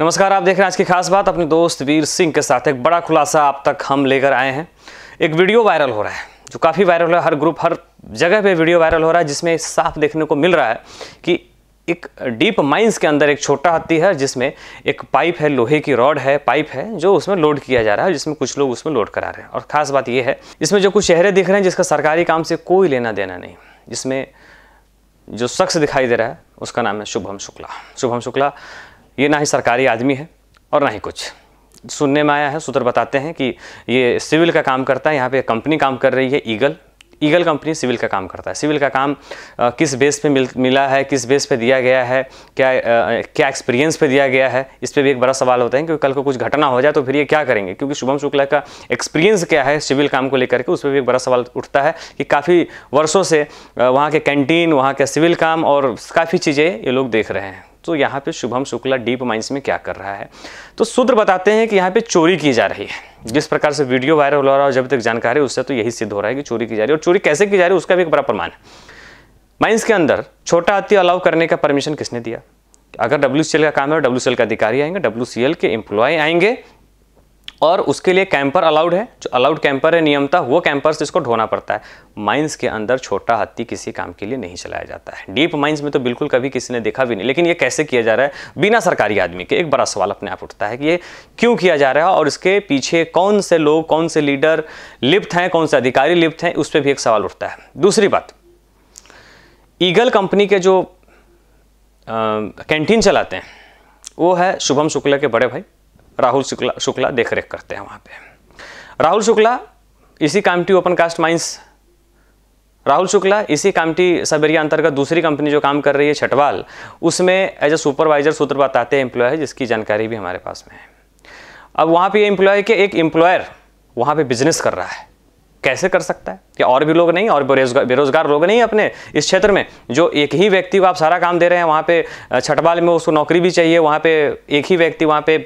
नमस्कार आप देख रहे हैं आज की खास बात अपने दोस्त वीर सिंह के साथ एक बड़ा खुलासा आप तक हम लेकर आए हैं एक वीडियो वायरल हो रहा है जो काफ़ी वायरल है हर ग्रुप हर जगह पे वीडियो वायरल हो रहा है जिसमें साफ देखने को मिल रहा है कि एक डीप माइंस के अंदर एक छोटा हत्ती है जिसमें एक पाइप है लोहे की रॉड है पाइप है जो उसमें लोड किया जा रहा है जिसमें कुछ लोग उसमें लोड करा रहे हैं और ख़ास बात यह है इसमें जो कुछ चेहरे दिख रहे हैं जिसका सरकारी काम से कोई लेना देना नहीं जिसमें जो शख्स दिखाई दे रहा है उसका नाम है शुभम शुक्ला शुभम शुक्ला ये ना ही सरकारी आदमी है और ना ही कुछ सुनने में आया है सूत्र बताते हैं कि ये सिविल का काम करता है यहाँ पे कंपनी काम कर रही है ईगल ईगल कंपनी सिविल का काम करता है सिविल का काम आ, किस बेस पे मिल मिला है किस बेस पे दिया गया है क्या आ, क्या एक्सपीरियंस पे दिया गया है इस पर भी एक बड़ा सवाल होता है क्योंकि कल को कुछ घटना हो जाए तो फिर ये क्या करेंगे क्योंकि शुभम शुक्ला का एक्सपीरियंस क्या है सिविल काम को लेकर के उस पर भी एक बड़ा सवाल उठता है कि काफ़ी वर्षों से वहाँ के कैंटीन वहाँ के सिविल काम और काफ़ी चीज़ें ये लोग देख रहे हैं तो यहाँ पे शुभम शुक्ला डीप माइंस में क्या कर रहा है तो सूत्र बताते हैं कि यहाँ पे चोरी की जा रही है जिस प्रकार से वीडियो वायरल हो रहा है जब तक जानकारी उससे तो यही सिद्ध हो रहा है कि चोरी की जा रही है और चोरी कैसे की जा रही है उसका भी एक बड़ा प्रमाण है माइंस के अंदर छोटा हाथी अलाउ करने का परमिशन किसने दिया अगर डब्ल्यू का काम है डब्ल्यू का अधिकारी आएंगे डब्ल्यू के एम्प्लॉय आएंगे और उसके लिए कैंपर अलाउड है जो अलाउड कैंपर है नियमता वो कैंपर से इसको ढोना पड़ता है माइंस के अंदर छोटा हाथी किसी काम के लिए नहीं चलाया जाता है डीप माइंस में तो बिल्कुल कभी किसी ने देखा भी नहीं लेकिन ये कैसे किया जा रहा है बिना सरकारी आदमी के एक बड़ा सवाल अपने आप उठता है कि ये क्यों किया जा रहा है और इसके पीछे कौन से लोग कौन से लीडर लिप्त हैं कौन से अधिकारी लिप्त हैं उस पर भी एक सवाल उठता है दूसरी बात ईगल कंपनी के जो कैंटीन चलाते हैं वो है शुभम शुक्ला के बड़े भाई राहुल शुक्ला शुक्ला देख रेख करते हैं वहाँ पे राहुल शुक्ला इसी Kamptee open cast mines Rahul Shukla इसी कामटी सबेरिया अंतर्गत दूसरी कंपनी जो काम कर रही है छठवाल उसमें एज ए सुपरवाइजर सूत्र बताते हैं एम्प्लॉय है जिसकी जानकारी भी हमारे पास में है अब वहाँ पर ये एम्प्लॉय के एक एम्प्लॉयर वहाँ पर बिजनेस कर रहा है कैसे कर सकता है क्या और भी लोग नहीं और बेरोजगार बेरोजगार लोग नहीं अपने इस क्षेत्र में जो एक ही व्यक्ति को आप सारा काम दे रहे हैं वहाँ पे छठवाल में उसको नौकरी भी चाहिए वहाँ पे एक ही व्यक्ति वहाँ पे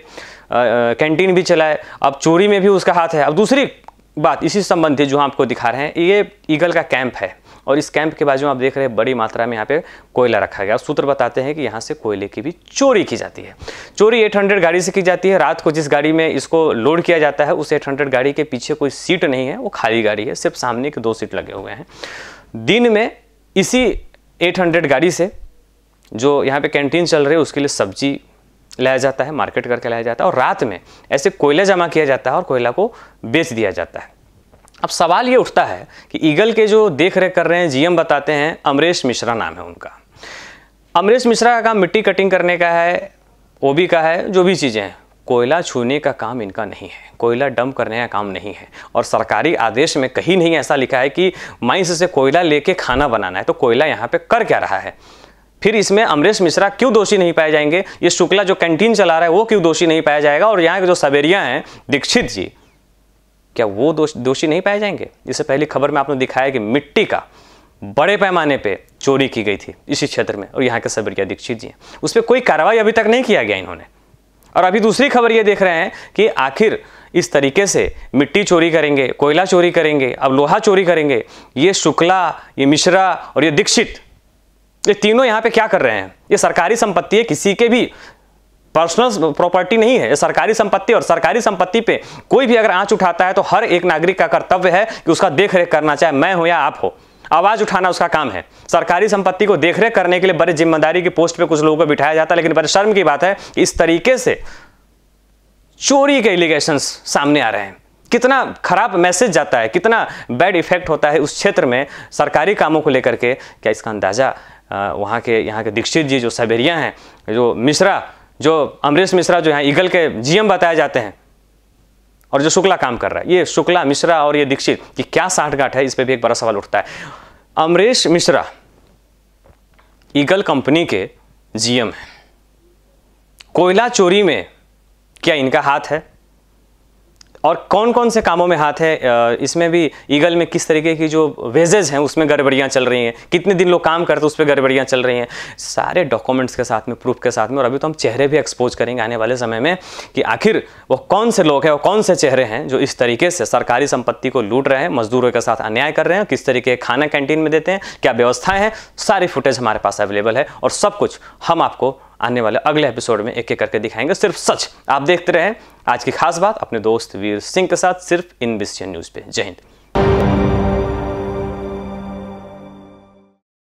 कैंटीन भी चलाए अब चोरी में भी उसका हाथ है अब दूसरी बात इसी संबंधी जो हम आपको दिखा रहे हैं ये ईगल का कैंप है और इस कैंप के बाजू जो आप देख रहे हैं बड़ी मात्रा में यहाँ पे कोयला रखा गया सूत्र बताते हैं कि यहाँ से कोयले की भी चोरी की जाती है चोरी 800 गाड़ी से की जाती है रात को जिस गाड़ी में इसको लोड किया जाता है उस 800 गाड़ी के पीछे कोई सीट नहीं है वो खाली गाड़ी है सिर्फ सामने के दो सीट लगे हुए हैं दिन में इसी एट गाड़ी से जो यहाँ पे कैंटीन चल रही है उसके लिए सब्जी लाया जाता है मार्केट करके लाया जाता है और रात में ऐसे कोयला जमा किया जाता है और कोयला को बेच दिया जाता है अब सवाल ये उठता है कि ईगल के जो देख रेख कर रहे हैं जीएम बताते हैं अमरेश मिश्रा नाम है उनका अमरेश मिश्रा का काम मिट्टी कटिंग करने का है ओबी का है जो भी चीज़ें हैं कोयला छूने का काम इनका नहीं है कोयला डंप करने का काम नहीं है और सरकारी आदेश में कहीं नहीं ऐसा लिखा है कि माइंस से कोयला लेके खाना बनाना है तो कोयला यहाँ पे कर क्या रहा है फिर इसमें अमरीश मिश्रा क्यों दोषी नहीं पाए जाएंगे ये शुक्ला जो कैंटीन चला रहा है वो क्यों दोषी नहीं पाया जाएगा और यहाँ के जो सवेरिया हैं दीक्षित जी क्या वो दोष दोषी नहीं पाए जाएंगे इससे पहली खबर में आपने दिखाया कि मिट्टी का बड़े पैमाने पे चोरी की गई थी इसी क्षेत्र में और यहाँ के सबेरिया दीक्षित जी उस पर कोई कार्रवाई अभी तक नहीं किया गया इन्होंने और अभी दूसरी खबर ये देख रहे हैं कि आखिर इस तरीके से मिट्टी चोरी करेंगे कोयला चोरी करेंगे अब लोहा चोरी करेंगे ये शुक्ला ये मिश्रा और ये दीक्षित ये तीनों यहां पे क्या कर रहे हैं ये सरकारी संपत्ति है किसी के भी पर्सनल प्रॉपर्टी नहीं है ये सरकारी संपत्ति और सरकारी संपत्ति पे कोई भी अगर आंच उठाता है तो हर एक नागरिक का कर्तव्य है कि उसका देख रेख करना चाहे मैं हो या आप हो आवाज उठाना उसका काम है सरकारी संपत्ति को देखरेख करने के लिए बड़े जिम्मेदारी की पोस्ट पर कुछ लोगों को बिठाया जाता है लेकिन बड़े शर्म की बात है कि इस तरीके से चोरी के एलिगेशन सामने आ रहे हैं कितना खराब मैसेज जाता है कितना बैड इफेक्ट होता है उस क्षेत्र में सरकारी कामों को लेकर के क्या इसका अंदाज़ा वहाँ के यहाँ के दीक्षित जी जो साइबेरिया हैं जो मिश्रा जो अमरीश मिश्रा जो यहाँ ईगल के जीएम बताए जाते हैं और जो शुक्ला काम कर रहा है ये शुक्ला मिश्रा और ये दीक्षित कि क्या साठगांठ है इस पर भी एक बड़ा सवाल उठता है अमरीश मिश्रा ईगल कंपनी के जीएम हैं कोयला चोरी में क्या इनका हाथ है और कौन कौन से कामों में हाथ है इसमें भी ईगल में किस तरीके की जो वेजेज हैं उसमें गड़बड़ियाँ चल रही हैं कितने दिन लोग काम करते हैं उस पर गड़बड़ियाँ चल रही हैं सारे डॉक्यूमेंट्स के साथ में प्रूफ के साथ में और अभी तो हम चेहरे भी एक्सपोज करेंगे आने वाले समय में कि आखिर वो कौन से लोग हैं और कौन से चेहरे हैं जो इस तरीके से सरकारी संपत्ति को लूट रहे हैं मजदूरों के साथ अन्याय कर रहे हैं किस तरीके खाना कैंटीन में देते हैं क्या व्यवस्थाएँ हैं सारी फुटेज हमारे पास अवेलेबल है और सब कुछ हम आपको आने वाले अगले एपिसोड में एक एक करके दिखाएंगे सिर्फ सच आप देखते रहें आज की खास बात अपने दोस्त वीर सिंह के साथ सिर्फ इन विषय न्यूज़ पे जय हिंद